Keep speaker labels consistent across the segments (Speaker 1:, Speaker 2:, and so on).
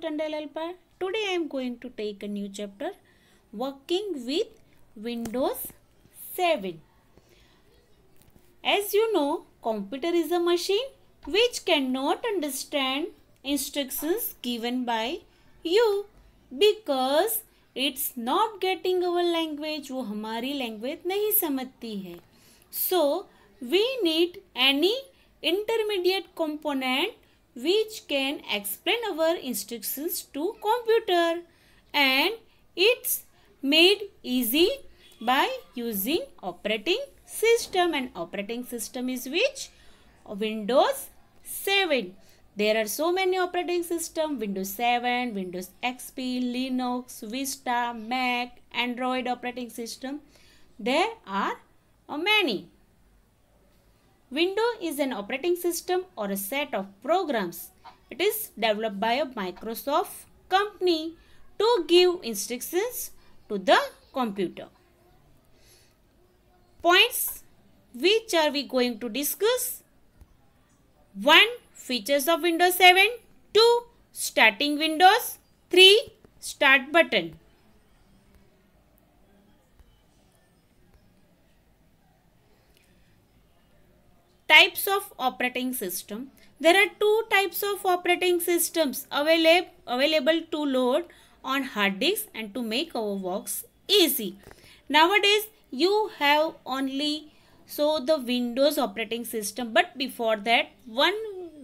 Speaker 1: Tandel Alpa. Today I am going to take a new chapter working with Windows 7. As you know computer is a machine which cannot understand instructions given by you because it's not getting our language. वो हमारी language नहीं समझती है So we need any intermediate component which can explain our instructions to computer and it's made easy by using operating system and operating system is which Windows 7. There are so many operating system Windows 7, Windows XP, Linux, Vista, Mac, Android operating system. There are many. Window is an operating system or a set of programs. It is developed by a Microsoft company to give instructions to the computer. Points which are we going to discuss? 1. Features of Windows 7 2. Starting Windows 3. Start button types of operating system. There are two types of operating systems available, available to load on hard disks and to make our works easy. Nowadays, you have only so the Windows operating system but before that one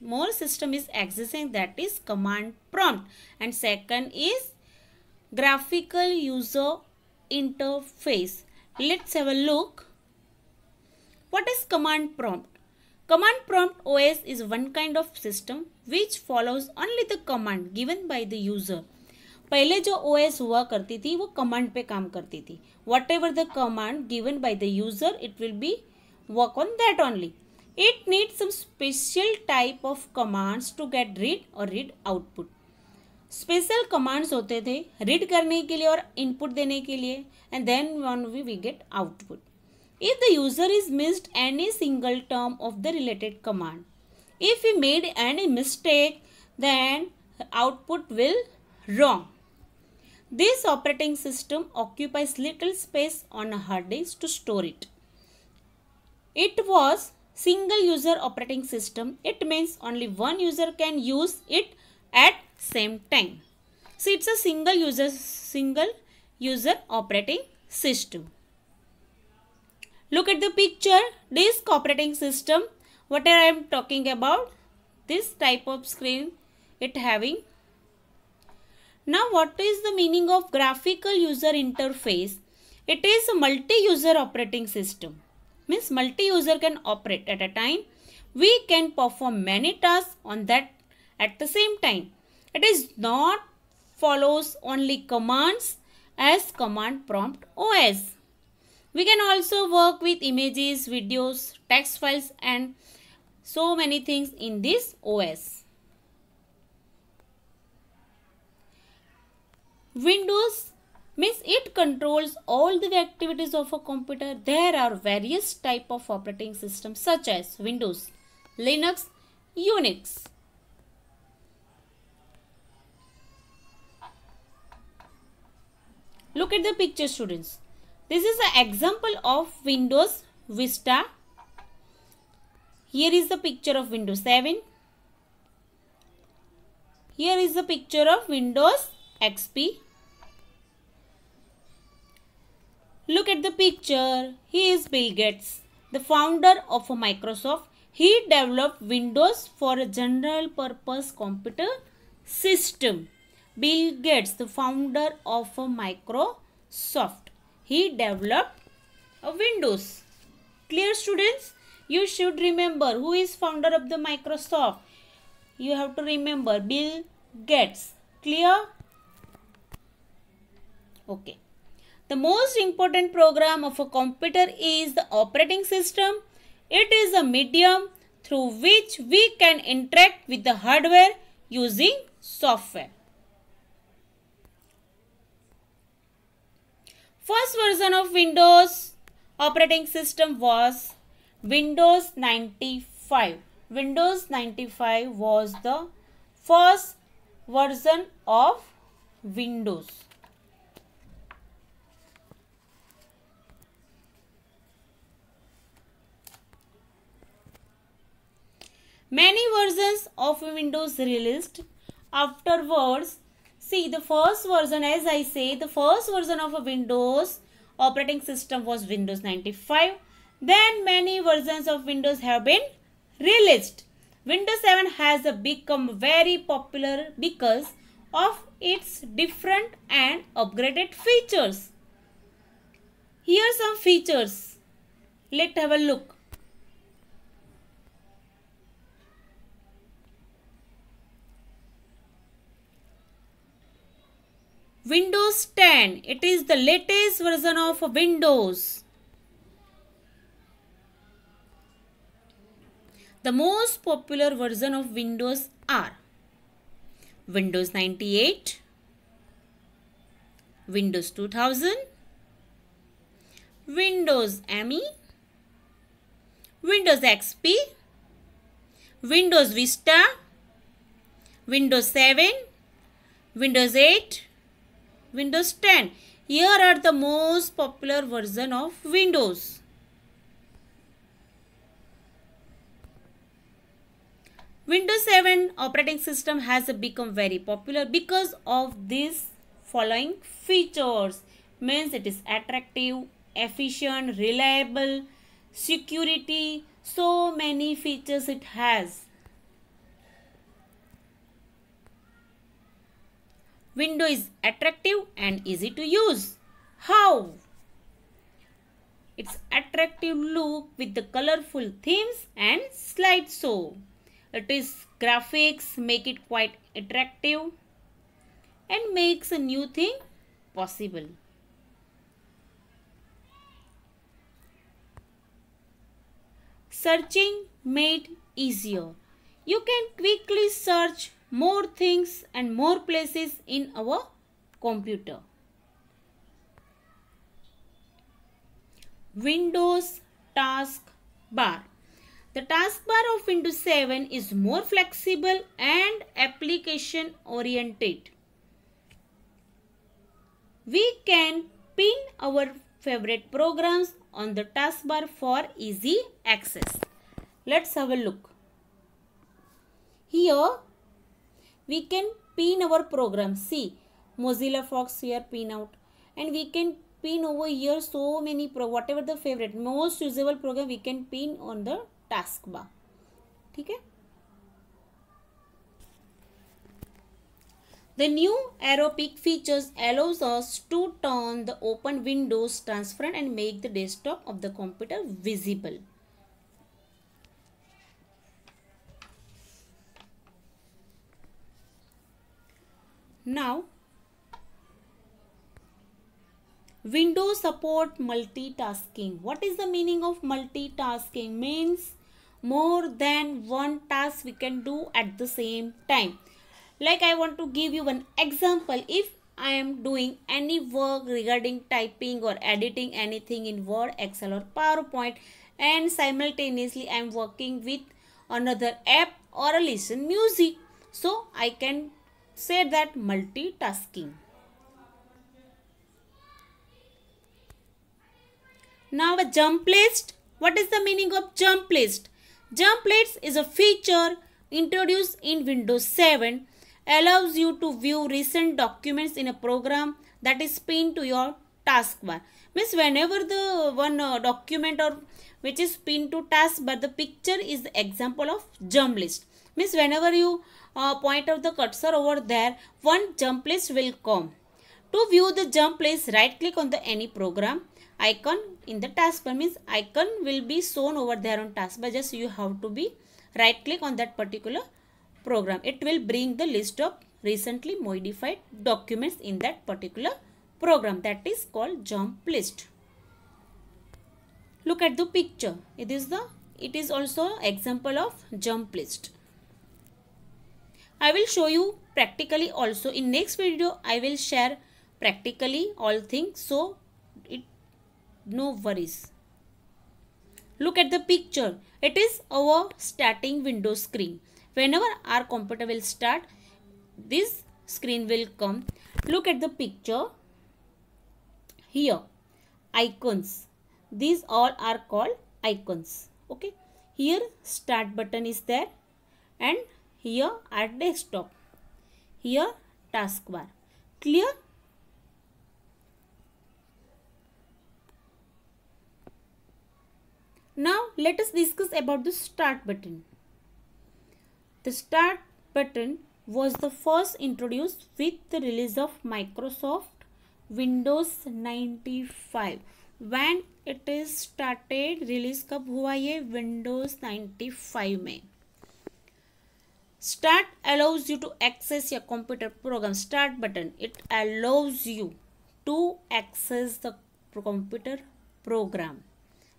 Speaker 1: more system is existing that is command prompt and second is graphical user interface. Let's have a look. What is command prompt? command prompt os is one kind of system which follows only the command given by the user पहले जो O S हुआ करती थी वो command पे काम करती थी whatever the command given by the user it will be work on that only it need some special type of commands to get read और रीड आउटपुट स्पेशल कमांड्स होते थे रीड करने के लिए और इनपुट देने के लिए and then when we we get output if the user is missed any single term of the related command. If he made any mistake, then output will wrong. This operating system occupies little space on a hard disk to store it. It was single user operating system. It means only one user can use it at same time. So it's a single user single user operating system. Look at the picture. Disk operating system. What I am talking about? This type of screen it having. Now what is the meaning of graphical user interface? It is a multi-user operating system. Means multi-user can operate at a time. We can perform many tasks on that at the same time. It is not follows only commands as command prompt OS. We can also work with images, videos, text files and so many things in this OS. Windows means it controls all the activities of a computer. There are various type of operating systems such as Windows, Linux, Unix. Look at the picture students. This is an example of Windows Vista. Here is the picture of Windows 7. Here is the picture of Windows XP. Look at the picture. He is Bill Gates, the founder of Microsoft. He developed Windows for a general purpose computer system. Bill Gates, the founder of Microsoft he developed Windows. Clear students? You should remember who is founder of the Microsoft. You have to remember Bill Gates. Clear? Okay. The most important program of a computer is the operating system. It is a medium through which we can interact with the hardware using software. First version of Windows operating system was Windows 95. Windows 95 was the first version of Windows. Many versions of Windows released afterwards See, the first version, as I say, the first version of a Windows operating system was Windows 95. Then many versions of Windows have been released. Windows 7 has become very popular because of its different and upgraded features. Here are some features. Let's have a look. OS 10. It is the latest version of Windows. The most popular version of Windows are Windows 98, Windows 2000, Windows ME, Windows XP, Windows Vista, Windows 7, Windows 8, Windows 10. Here are the most popular version of Windows. Windows 7 operating system has become very popular because of these following features. Means it is attractive, efficient, reliable, security, so many features it has. Window is attractive and easy to use. How? Its attractive look with the colorful themes and slideshow. It is graphics make it quite attractive and makes a new thing possible. Searching made easier. You can quickly search more things and more places in our computer. Windows task bar. The taskbar of Windows 7 is more flexible and application oriented. We can pin our favorite programs on the taskbar for easy access. Let's have a look. Here we can pin our program see mozilla fox here pin out and we can pin over here so many pro whatever the favorite most usable program we can pin on the taskbar Okay? The new arrow pick features allows us to turn the open windows transparent and make the desktop of the computer visible. Now, windows support multitasking. What is the meaning of multitasking? Means more than one task we can do at the same time. Like I want to give you an example. If I am doing any work regarding typing or editing anything in Word, Excel or PowerPoint and simultaneously I am working with another app or a listen music. So I can say that multitasking. Now a jump list. What is the meaning of jump list? Jump list is a feature introduced in Windows 7 allows you to view recent documents in a program that is pinned to your taskbar. Means whenever the one uh, document or which is pinned to taskbar, the picture is the example of jump list. Means whenever you uh, point of the cursor over there, one jump list will come. To view the jump list, right click on the any program icon in the taskbar means icon will be shown over there on taskbar just you have to be right click on that particular program. It will bring the list of recently modified documents in that particular program that is called jump list. Look at the picture. It is the it is also example of jump list. I will show you practically also. In next video, I will share practically all things. So, it no worries. Look at the picture. It is our starting window screen. Whenever our computer will start, this screen will come. Look at the picture. Here, icons. These all are called icons. Okay. Here, start button is there and here at desktop here taskbar clear now let us discuss about the start button the start button was the first introduced with the release of microsoft windows 95 when it is started release kab hua ye windows 95 mein Start allows you to access your computer program. Start button. It allows you to access the computer program.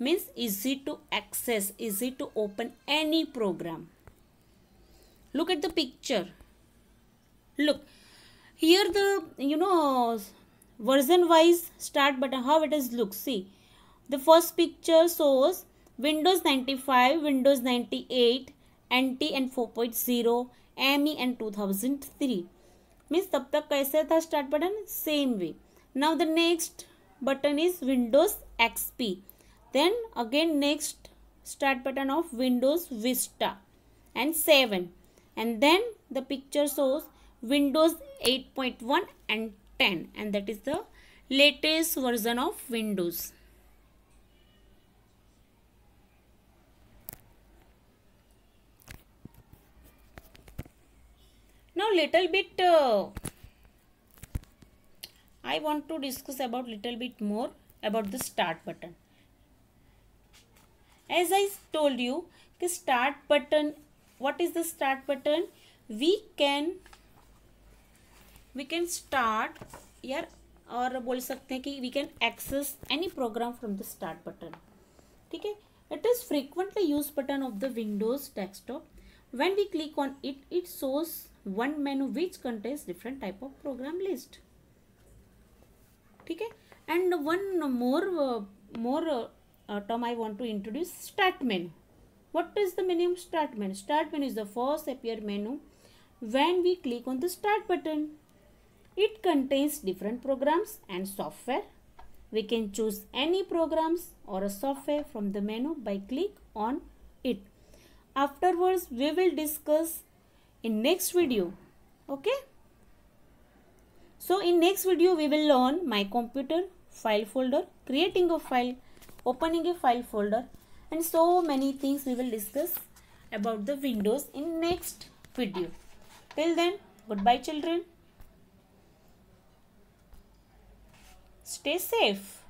Speaker 1: Means easy to access, easy to open any program. Look at the picture. Look. Here the, you know, version wise start button how it is look see the first picture shows windows 95 windows 98 N and 4.0 ME and 2003 means तब तक कैसे start button same way. Now the next button is Windows XP. Then again next start button of Windows Vista and 7. And then the picture shows Windows 8.1 and 10 and that is the latest version of Windows. now little bit uh, I want to discuss about little bit more about the start button. As I told you, the start button, what is the start button? We can, we can start here or बोल सकते हैं कि we can access any program from it is frequently used button of the Windows desktop. when we click on it it shows one menu which contains different type of program list okay and one more uh, more uh, term i want to introduce start menu what is the menu start menu start menu is the first appear menu when we click on the start button it contains different programs and software we can choose any programs or a software from the menu by click on it afterwards we will discuss in next video okay so in next video we will learn my computer file folder creating a file opening a file folder and so many things we will discuss about the windows in next video till then goodbye children stay safe